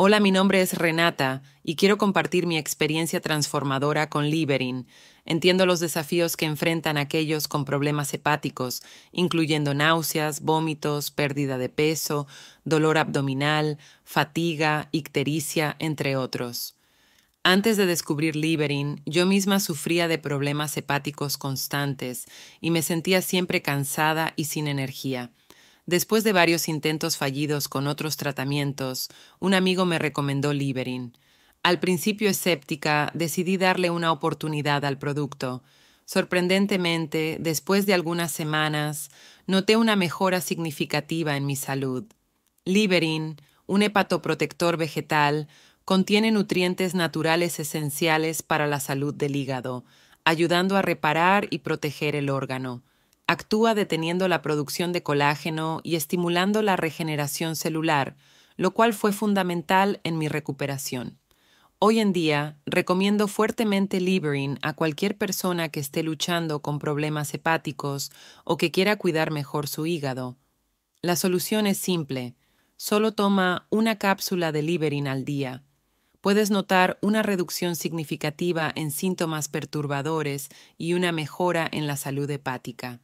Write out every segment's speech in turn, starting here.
Hola, mi nombre es Renata y quiero compartir mi experiencia transformadora con Liberin. Entiendo los desafíos que enfrentan aquellos con problemas hepáticos, incluyendo náuseas, vómitos, pérdida de peso, dolor abdominal, fatiga, ictericia, entre otros. Antes de descubrir Liberin, yo misma sufría de problemas hepáticos constantes y me sentía siempre cansada y sin energía. Después de varios intentos fallidos con otros tratamientos, un amigo me recomendó Liberin. Al principio escéptica, decidí darle una oportunidad al producto. Sorprendentemente, después de algunas semanas, noté una mejora significativa en mi salud. Liberin, un hepatoprotector vegetal, contiene nutrientes naturales esenciales para la salud del hígado, ayudando a reparar y proteger el órgano. Actúa deteniendo la producción de colágeno y estimulando la regeneración celular, lo cual fue fundamental en mi recuperación. Hoy en día, recomiendo fuertemente Liberin a cualquier persona que esté luchando con problemas hepáticos o que quiera cuidar mejor su hígado. La solución es simple. Solo toma una cápsula de Liberin al día. Puedes notar una reducción significativa en síntomas perturbadores y una mejora en la salud hepática.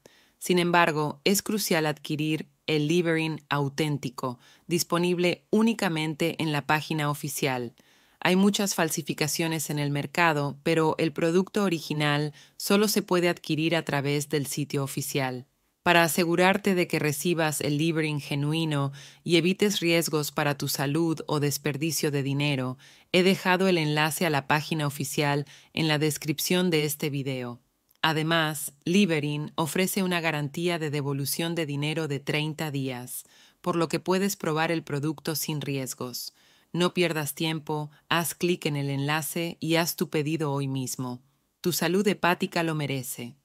Sin embargo, es crucial adquirir el Libering auténtico, disponible únicamente en la página oficial. Hay muchas falsificaciones en el mercado, pero el producto original solo se puede adquirir a través del sitio oficial. Para asegurarte de que recibas el Libering genuino y evites riesgos para tu salud o desperdicio de dinero, he dejado el enlace a la página oficial en la descripción de este video. Además, Liberin ofrece una garantía de devolución de dinero de 30 días, por lo que puedes probar el producto sin riesgos. No pierdas tiempo, haz clic en el enlace y haz tu pedido hoy mismo. Tu salud hepática lo merece.